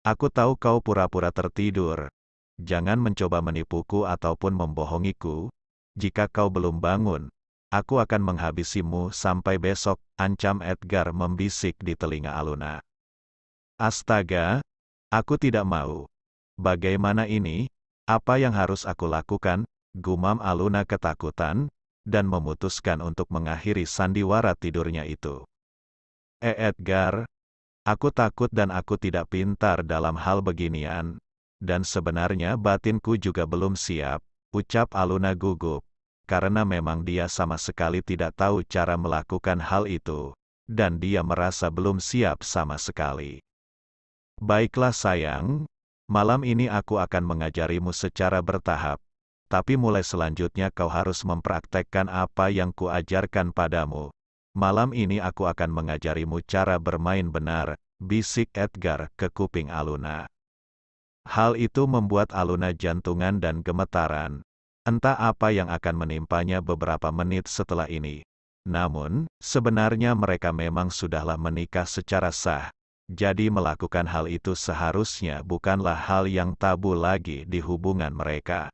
aku tahu kau pura-pura tertidur. Jangan mencoba menipuku ataupun membohongiku. Jika kau belum bangun, Aku akan menghabisimu sampai besok, ancam Edgar membisik di telinga Aluna. Astaga, aku tidak mau. Bagaimana ini? Apa yang harus aku lakukan? Gumam Aluna ketakutan, dan memutuskan untuk mengakhiri sandiwara tidurnya itu. Eh Edgar, aku takut dan aku tidak pintar dalam hal beginian. Dan sebenarnya batinku juga belum siap, ucap Aluna gugup karena memang dia sama sekali tidak tahu cara melakukan hal itu, dan dia merasa belum siap sama sekali. Baiklah sayang, malam ini aku akan mengajarimu secara bertahap, tapi mulai selanjutnya kau harus mempraktekkan apa yang kuajarkan padamu. Malam ini aku akan mengajarimu cara bermain benar, bisik Edgar ke kuping Aluna. Hal itu membuat Aluna jantungan dan gemetaran, Entah apa yang akan menimpanya beberapa menit setelah ini. Namun, sebenarnya mereka memang sudahlah menikah secara sah. Jadi melakukan hal itu seharusnya bukanlah hal yang tabu lagi di hubungan mereka.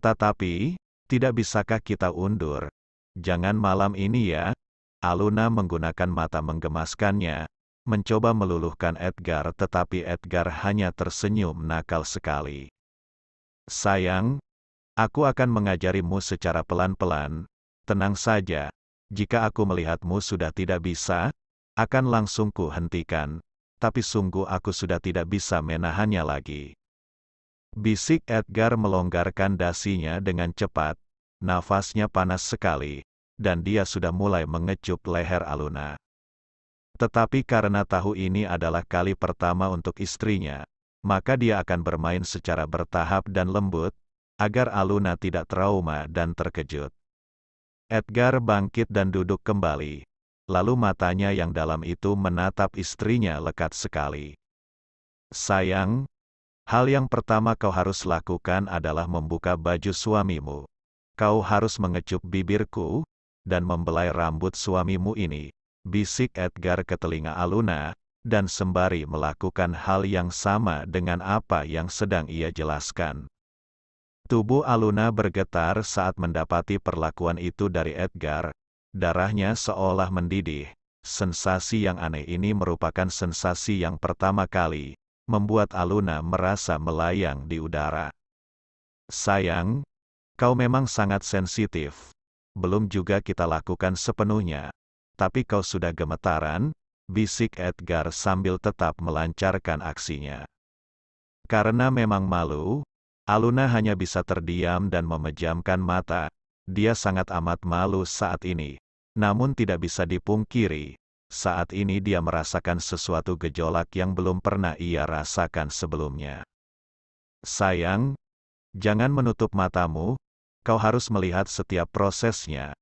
Tetapi, tidak bisakah kita undur? Jangan malam ini ya. Aluna menggunakan mata menggemaskannya, mencoba meluluhkan Edgar tetapi Edgar hanya tersenyum nakal sekali. Sayang, Aku akan mengajarimu secara pelan-pelan, tenang saja, jika aku melihatmu sudah tidak bisa, akan langsung ku hentikan, tapi sungguh aku sudah tidak bisa menahannya lagi. Bisik Edgar melonggarkan dasinya dengan cepat, nafasnya panas sekali, dan dia sudah mulai mengecup leher Aluna. Tetapi karena tahu ini adalah kali pertama untuk istrinya, maka dia akan bermain secara bertahap dan lembut, agar Aluna tidak trauma dan terkejut. Edgar bangkit dan duduk kembali, lalu matanya yang dalam itu menatap istrinya lekat sekali. Sayang, hal yang pertama kau harus lakukan adalah membuka baju suamimu. Kau harus mengecup bibirku, dan membelai rambut suamimu ini, bisik Edgar ke telinga Aluna, dan sembari melakukan hal yang sama dengan apa yang sedang ia jelaskan. Tubuh Aluna bergetar saat mendapati perlakuan itu dari Edgar. Darahnya seolah mendidih. Sensasi yang aneh ini merupakan sensasi yang pertama kali membuat Aluna merasa melayang di udara. Sayang, kau memang sangat sensitif. Belum juga kita lakukan sepenuhnya. Tapi kau sudah gemetaran, bisik Edgar sambil tetap melancarkan aksinya. Karena memang malu, Aluna hanya bisa terdiam dan memejamkan mata. Dia sangat amat malu saat ini. Namun tidak bisa dipungkiri, saat ini dia merasakan sesuatu gejolak yang belum pernah ia rasakan sebelumnya. Sayang, jangan menutup matamu, kau harus melihat setiap prosesnya.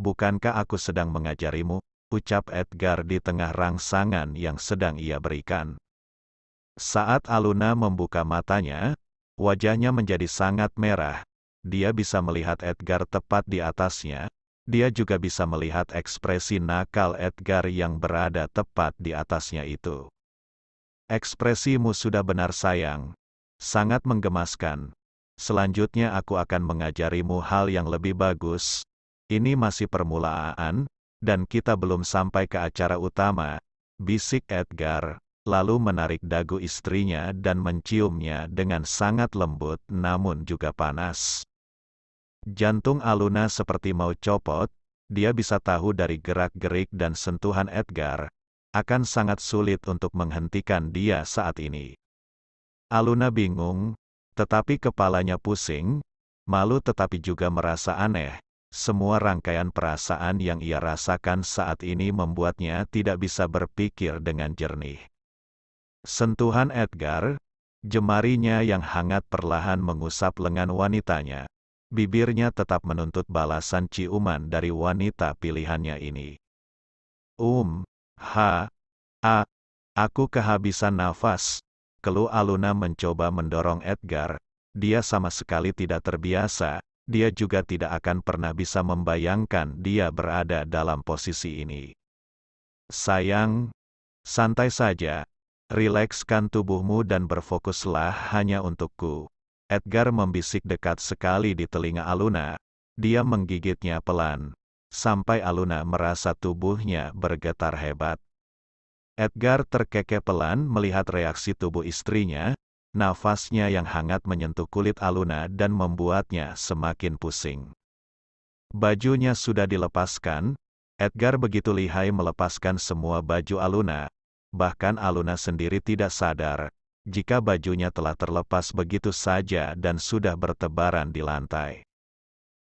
Bukankah aku sedang mengajarimu? ucap Edgar di tengah rangsangan yang sedang ia berikan. Saat Aluna membuka matanya, Wajahnya menjadi sangat merah. Dia bisa melihat Edgar tepat di atasnya. Dia juga bisa melihat ekspresi nakal Edgar yang berada tepat di atasnya itu. Ekspresimu sudah benar sayang. Sangat menggemaskan. Selanjutnya aku akan mengajarimu hal yang lebih bagus. Ini masih permulaan, dan kita belum sampai ke acara utama, bisik Edgar lalu menarik dagu istrinya dan menciumnya dengan sangat lembut namun juga panas. Jantung Aluna seperti mau copot, dia bisa tahu dari gerak-gerik dan sentuhan Edgar, akan sangat sulit untuk menghentikan dia saat ini. Aluna bingung, tetapi kepalanya pusing, malu tetapi juga merasa aneh, semua rangkaian perasaan yang ia rasakan saat ini membuatnya tidak bisa berpikir dengan jernih. Sentuhan Edgar, jemarinya yang hangat perlahan mengusap lengan wanitanya. Bibirnya tetap menuntut balasan ciuman dari wanita pilihannya ini. Um, ha, a, aku kehabisan nafas. Kelu Aluna mencoba mendorong Edgar. Dia sama sekali tidak terbiasa, dia juga tidak akan pernah bisa membayangkan dia berada dalam posisi ini. Sayang, santai saja, Rilekskan tubuhmu dan berfokuslah hanya untukku. Edgar membisik dekat sekali di telinga Aluna. Dia menggigitnya pelan. Sampai Aluna merasa tubuhnya bergetar hebat. Edgar terkekeh pelan melihat reaksi tubuh istrinya. Nafasnya yang hangat menyentuh kulit Aluna dan membuatnya semakin pusing. Bajunya sudah dilepaskan. Edgar begitu lihai melepaskan semua baju Aluna, bahkan Aluna sendiri tidak sadar jika bajunya telah terlepas begitu saja dan sudah bertebaran di lantai.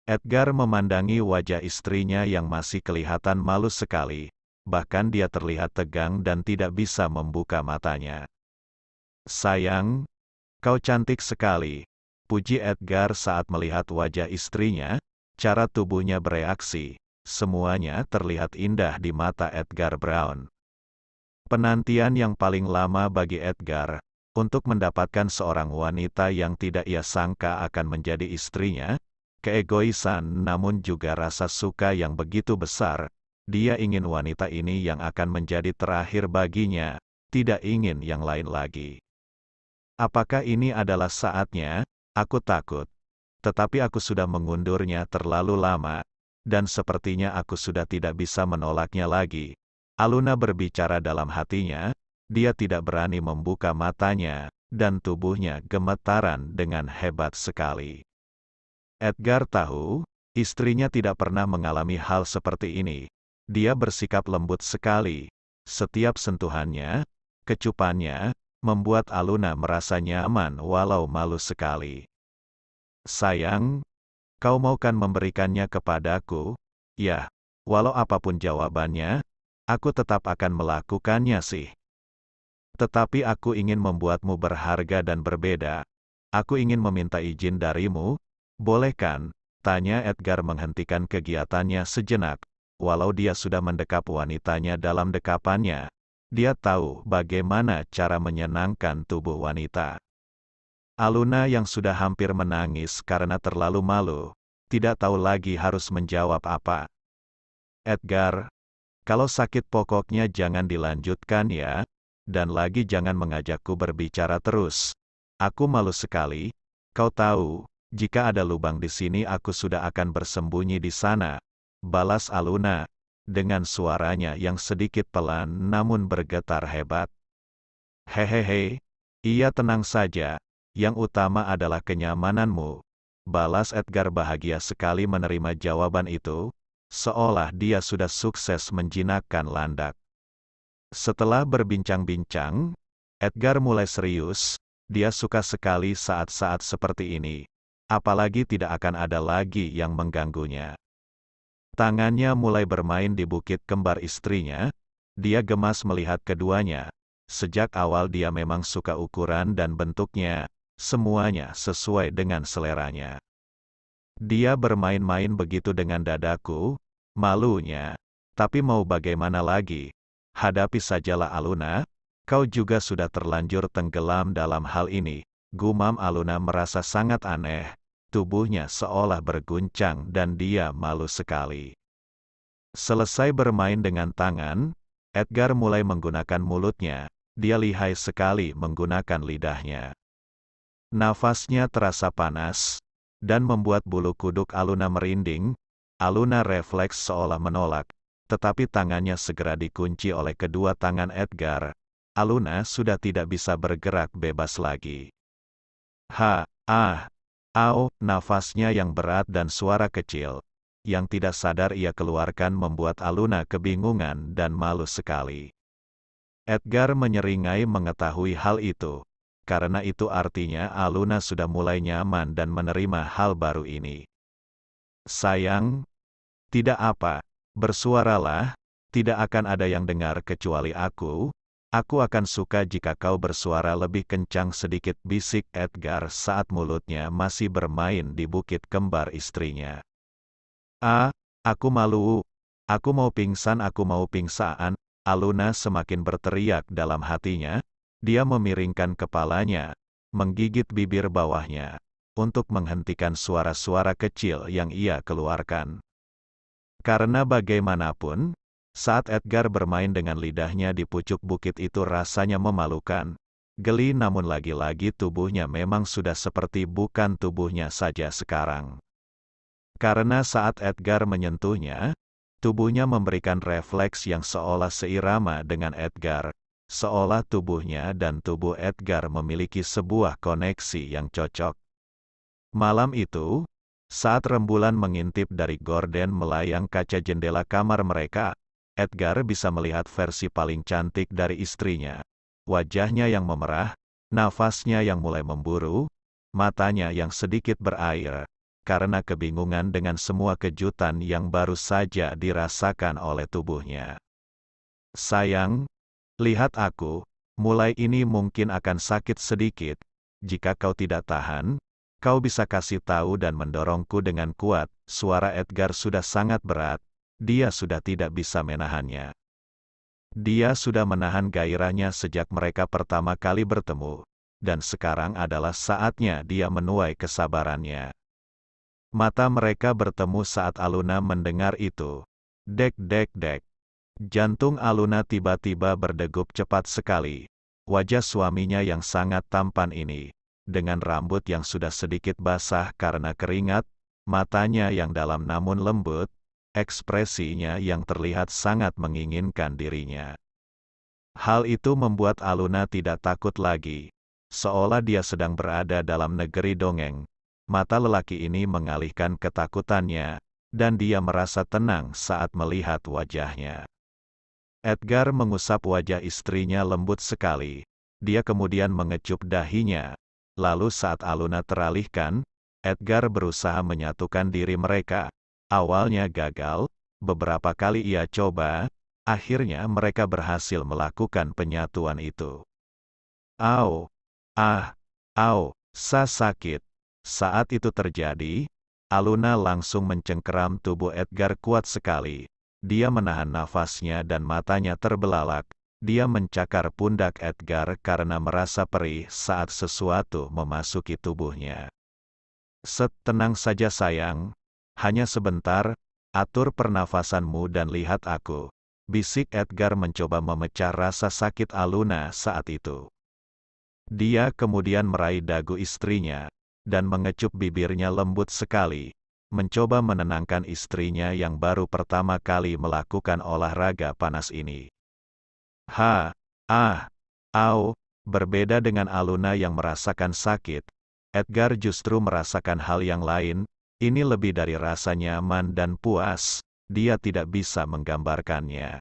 Edgar memandangi wajah istrinya yang masih kelihatan malu sekali, bahkan dia terlihat tegang dan tidak bisa membuka matanya. Sayang, kau cantik sekali, puji Edgar saat melihat wajah istrinya, cara tubuhnya bereaksi, semuanya terlihat indah di mata Edgar Brown. Penantian yang paling lama bagi Edgar, untuk mendapatkan seorang wanita yang tidak ia sangka akan menjadi istrinya, keegoisan namun juga rasa suka yang begitu besar, dia ingin wanita ini yang akan menjadi terakhir baginya, tidak ingin yang lain lagi. Apakah ini adalah saatnya? Aku takut. Tetapi aku sudah mengundurnya terlalu lama, dan sepertinya aku sudah tidak bisa menolaknya lagi. Aluna berbicara dalam hatinya, dia tidak berani membuka matanya, dan tubuhnya gemetaran dengan hebat sekali. Edgar tahu, istrinya tidak pernah mengalami hal seperti ini. Dia bersikap lembut sekali. Setiap sentuhannya, kecupannya, membuat Aluna merasa nyaman walau malu sekali. Sayang, kau maukan memberikannya kepadaku? Ya, walau apapun jawabannya, aku tetap akan melakukannya sih. Tetapi aku ingin membuatmu berharga dan berbeda. Aku ingin meminta izin darimu, boleh kan? Tanya Edgar menghentikan kegiatannya sejenak. Walau dia sudah mendekap wanitanya dalam dekapannya, dia tahu bagaimana cara menyenangkan tubuh wanita. Aluna yang sudah hampir menangis karena terlalu malu, tidak tahu lagi harus menjawab apa. Edgar, kalau sakit pokoknya jangan dilanjutkan ya, dan lagi jangan mengajakku berbicara terus. Aku malu sekali, kau tahu, jika ada lubang di sini aku sudah akan bersembunyi di sana. Balas Aluna, dengan suaranya yang sedikit pelan namun bergetar hebat. Hehehe, iya tenang saja, yang utama adalah kenyamananmu. Balas Edgar bahagia sekali menerima jawaban itu, seolah dia sudah sukses menjinakkan landak. Setelah berbincang-bincang, Edgar mulai serius, dia suka sekali saat-saat seperti ini. Apalagi tidak akan ada lagi yang mengganggunya. Tangannya mulai bermain di bukit kembar istrinya, dia gemas melihat keduanya. Sejak awal dia memang suka ukuran dan bentuknya, semuanya sesuai dengan seleranya. Dia bermain-main begitu dengan dadaku, malunya. Tapi mau bagaimana lagi? Hadapi sajalah Aluna, kau juga sudah terlanjur tenggelam dalam hal ini. Gumam Aluna merasa sangat aneh, tubuhnya seolah berguncang dan dia malu sekali. Selesai bermain dengan tangan, Edgar mulai menggunakan mulutnya, dia lihai sekali menggunakan lidahnya. Nafasnya terasa panas, dan membuat bulu kuduk Aluna merinding, Aluna refleks seolah menolak, tetapi tangannya segera dikunci oleh kedua tangan Edgar. Aluna sudah tidak bisa bergerak bebas lagi. Ha, ah, au, nafasnya yang berat dan suara kecil, yang tidak sadar ia keluarkan membuat Aluna kebingungan dan malu sekali. Edgar menyeringai mengetahui hal itu karena itu artinya Aluna sudah mulai nyaman dan menerima hal baru ini. Sayang, tidak apa, bersuaralah, tidak akan ada yang dengar kecuali aku, aku akan suka jika kau bersuara lebih kencang sedikit bisik Edgar saat mulutnya masih bermain di bukit kembar istrinya. Ah, aku malu, aku mau pingsan aku mau pingsaan, Aluna semakin berteriak dalam hatinya, dia memiringkan kepalanya, menggigit bibir bawahnya, untuk menghentikan suara-suara kecil yang ia keluarkan. Karena bagaimanapun, saat Edgar bermain dengan lidahnya di pucuk bukit itu rasanya memalukan, geli namun lagi-lagi tubuhnya memang sudah seperti bukan tubuhnya saja sekarang. Karena saat Edgar menyentuhnya, tubuhnya memberikan refleks yang seolah seirama dengan Edgar, seolah tubuhnya dan tubuh Edgar memiliki sebuah koneksi yang cocok. Malam itu, saat rembulan mengintip dari gorden melayang kaca jendela kamar mereka, Edgar bisa melihat versi paling cantik dari istrinya. Wajahnya yang memerah, nafasnya yang mulai memburu, matanya yang sedikit berair, karena kebingungan dengan semua kejutan yang baru saja dirasakan oleh tubuhnya. Sayang, Lihat aku, mulai ini mungkin akan sakit sedikit. Jika kau tidak tahan, kau bisa kasih tahu dan mendorongku dengan kuat. Suara Edgar sudah sangat berat, dia sudah tidak bisa menahannya. Dia sudah menahan gairahnya sejak mereka pertama kali bertemu, dan sekarang adalah saatnya dia menuai kesabarannya. Mata mereka bertemu saat Aluna mendengar itu. Dek dek dek. Jantung Aluna tiba-tiba berdegup cepat sekali. Wajah suaminya yang sangat tampan ini, dengan rambut yang sudah sedikit basah karena keringat, matanya yang dalam namun lembut, ekspresinya yang terlihat sangat menginginkan dirinya. Hal itu membuat Aluna tidak takut lagi. Seolah dia sedang berada dalam negeri dongeng, mata lelaki ini mengalihkan ketakutannya, dan dia merasa tenang saat melihat wajahnya. Edgar mengusap wajah istrinya lembut sekali. Dia kemudian mengecup dahinya. Lalu saat Aluna teralihkan, Edgar berusaha menyatukan diri mereka. Awalnya gagal, beberapa kali ia coba, akhirnya mereka berhasil melakukan penyatuan itu. Au, ah, au, sa sakit. Saat itu terjadi, Aluna langsung mencengkeram tubuh Edgar kuat sekali. Dia menahan nafasnya dan matanya terbelalak. Dia mencakar pundak Edgar karena merasa perih saat sesuatu memasuki tubuhnya. Set tenang saja sayang, hanya sebentar, atur pernafasanmu dan lihat aku. Bisik Edgar mencoba memecah rasa sakit Aluna saat itu. Dia kemudian meraih dagu istrinya, dan mengecup bibirnya lembut sekali, mencoba menenangkan istrinya yang baru pertama kali melakukan olahraga panas ini. Ha, ah, au, berbeda dengan Aluna yang merasakan sakit, Edgar justru merasakan hal yang lain, ini lebih dari rasa nyaman dan puas, dia tidak bisa menggambarkannya.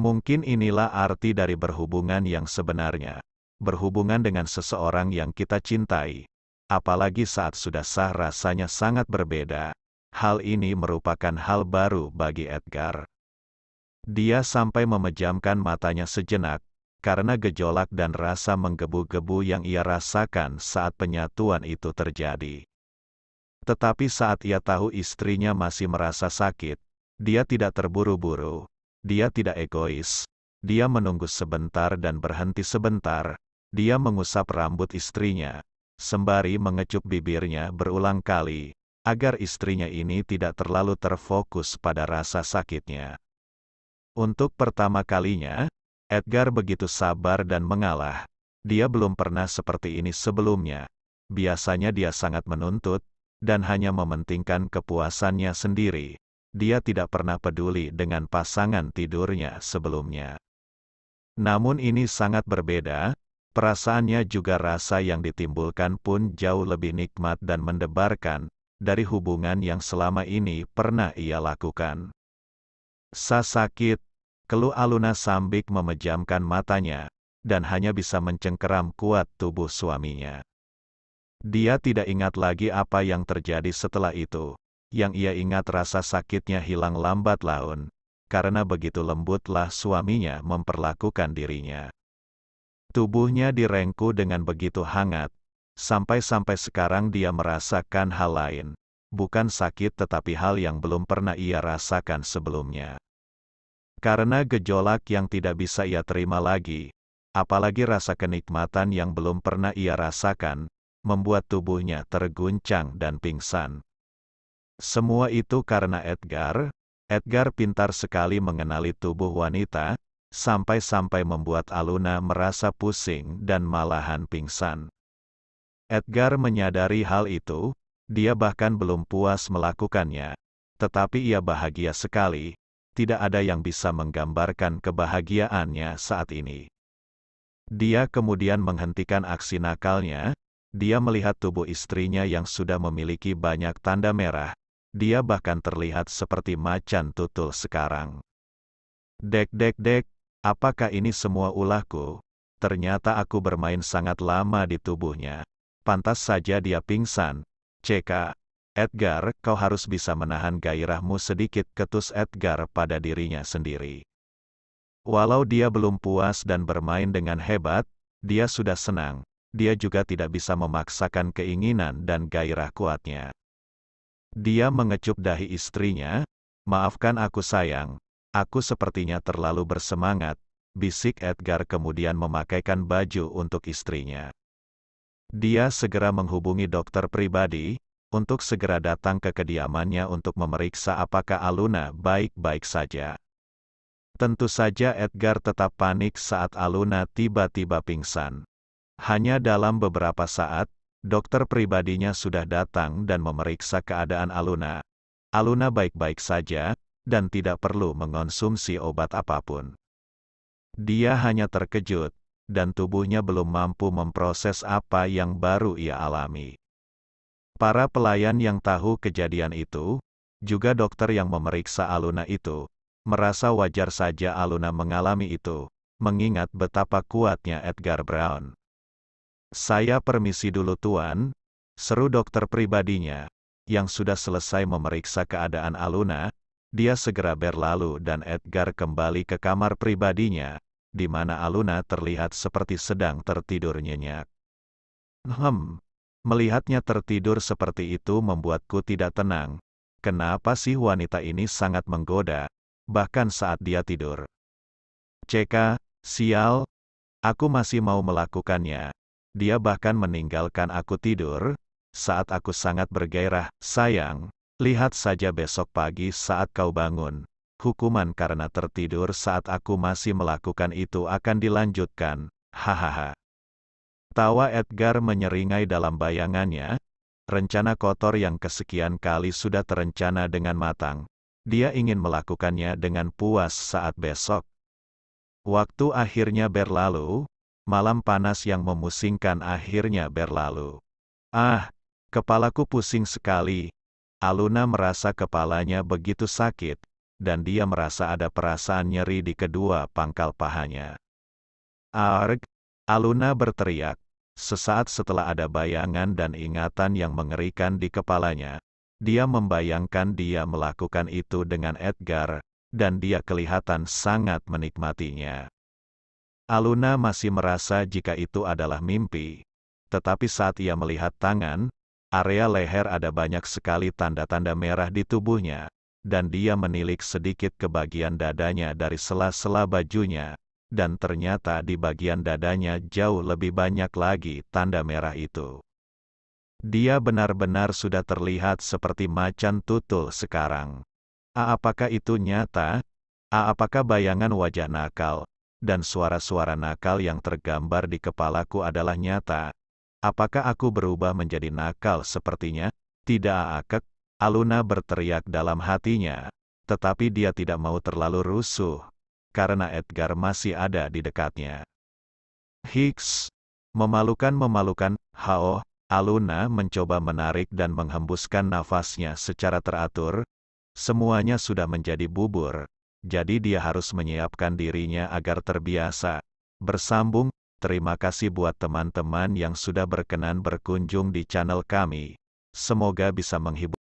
Mungkin inilah arti dari berhubungan yang sebenarnya. Berhubungan dengan seseorang yang kita cintai, apalagi saat sudah sah rasanya sangat berbeda. Hal ini merupakan hal baru bagi Edgar. Dia sampai memejamkan matanya sejenak, karena gejolak dan rasa menggebu-gebu yang ia rasakan saat penyatuan itu terjadi. Tetapi saat ia tahu istrinya masih merasa sakit, dia tidak terburu-buru, dia tidak egois, dia menunggu sebentar dan berhenti sebentar, dia mengusap rambut istrinya, sembari mengecup bibirnya berulang kali, agar istrinya ini tidak terlalu terfokus pada rasa sakitnya. Untuk pertama kalinya, Edgar begitu sabar dan mengalah. Dia belum pernah seperti ini sebelumnya. Biasanya dia sangat menuntut, dan hanya mementingkan kepuasannya sendiri. Dia tidak pernah peduli dengan pasangan tidurnya sebelumnya. Namun ini sangat berbeda, perasaannya juga rasa yang ditimbulkan pun jauh lebih nikmat dan mendebarkan dari hubungan yang selama ini pernah ia lakukan. Sasakit, keluh Aluna Sambik memejamkan matanya, dan hanya bisa mencengkeram kuat tubuh suaminya. Dia tidak ingat lagi apa yang terjadi setelah itu, yang ia ingat rasa sakitnya hilang lambat laun, karena begitu lembutlah suaminya memperlakukan dirinya. Tubuhnya direngku dengan begitu hangat, sampai-sampai sekarang dia merasakan hal lain, bukan sakit tetapi hal yang belum pernah ia rasakan sebelumnya. Karena gejolak yang tidak bisa ia terima lagi, apalagi rasa kenikmatan yang belum pernah ia rasakan, membuat tubuhnya terguncang dan pingsan. Semua itu karena Edgar, Edgar pintar sekali mengenali tubuh wanita, sampai-sampai membuat Aluna merasa pusing dan malahan pingsan. Edgar menyadari hal itu, dia bahkan belum puas melakukannya. Tetapi ia bahagia sekali, tidak ada yang bisa menggambarkan kebahagiaannya saat ini. Dia kemudian menghentikan aksi nakalnya, dia melihat tubuh istrinya yang sudah memiliki banyak tanda merah, dia bahkan terlihat seperti macan tutul sekarang. Dek dek dek, Apakah ini semua ulahku? Ternyata aku bermain sangat lama di tubuhnya. Pantas saja dia pingsan. CK. Edgar, kau harus bisa menahan gairahmu sedikit ketus Edgar pada dirinya sendiri. Walau dia belum puas dan bermain dengan hebat, dia sudah senang. Dia juga tidak bisa memaksakan keinginan dan gairah kuatnya. Dia mengecup dahi istrinya, Maafkan aku sayang, Aku sepertinya terlalu bersemangat, bisik Edgar kemudian memakaikan baju untuk istrinya. Dia segera menghubungi dokter pribadi, untuk segera datang ke kediamannya untuk memeriksa apakah Aluna baik-baik saja. Tentu saja Edgar tetap panik saat Aluna tiba-tiba pingsan. Hanya dalam beberapa saat, dokter pribadinya sudah datang dan memeriksa keadaan Aluna. Aluna baik-baik saja, dan tidak perlu mengonsumsi obat apapun. Dia hanya terkejut, dan tubuhnya belum mampu memproses apa yang baru ia alami. Para pelayan yang tahu kejadian itu, juga dokter yang memeriksa Aluna itu, merasa wajar saja Aluna mengalami itu, mengingat betapa kuatnya Edgar Brown. Saya permisi dulu tuan, seru dokter pribadinya, yang sudah selesai memeriksa keadaan Aluna, dia segera berlalu dan Edgar kembali ke kamar pribadinya, di mana Aluna terlihat seperti sedang tertidur nyenyak. Hmm, melihatnya tertidur seperti itu membuatku tidak tenang. Kenapa sih wanita ini sangat menggoda, bahkan saat dia tidur? Ck, sial, aku masih mau melakukannya. Dia bahkan meninggalkan aku tidur, saat aku sangat bergairah, sayang, Lihat saja besok pagi saat kau bangun. Hukuman karena tertidur saat aku masih melakukan itu akan dilanjutkan. Hahaha. Tawa Edgar menyeringai dalam bayangannya. Rencana kotor yang kesekian kali sudah terencana dengan matang. Dia ingin melakukannya dengan puas saat besok. Waktu akhirnya berlalu, malam panas yang memusingkan akhirnya berlalu. Ah, kepalaku pusing sekali, Aluna merasa kepalanya begitu sakit, dan dia merasa ada perasaan nyeri di kedua pangkal pahanya. Arg! Aluna berteriak, sesaat setelah ada bayangan dan ingatan yang mengerikan di kepalanya. Dia membayangkan dia melakukan itu dengan Edgar, dan dia kelihatan sangat menikmatinya. Aluna masih merasa jika itu adalah mimpi, tetapi saat ia melihat tangan, Area leher ada banyak sekali tanda-tanda merah di tubuhnya, dan dia menilik sedikit ke bagian dadanya dari sela-sela bajunya, dan ternyata di bagian dadanya jauh lebih banyak lagi tanda merah itu. Dia benar-benar sudah terlihat seperti macan tutul sekarang. A apakah itu nyata? A apakah bayangan wajah nakal, dan suara-suara nakal yang tergambar di kepalaku adalah nyata? Apakah aku berubah menjadi nakal sepertinya? Tidak akak, Aluna berteriak dalam hatinya. Tetapi dia tidak mau terlalu rusuh, karena Edgar masih ada di dekatnya. Hicks, memalukan-memalukan, Hao, Aluna mencoba menarik dan menghembuskan nafasnya secara teratur. Semuanya sudah menjadi bubur, jadi dia harus menyiapkan dirinya agar terbiasa. Bersambung, Terima kasih buat teman-teman yang sudah berkenan berkunjung di channel kami. Semoga bisa menghibur.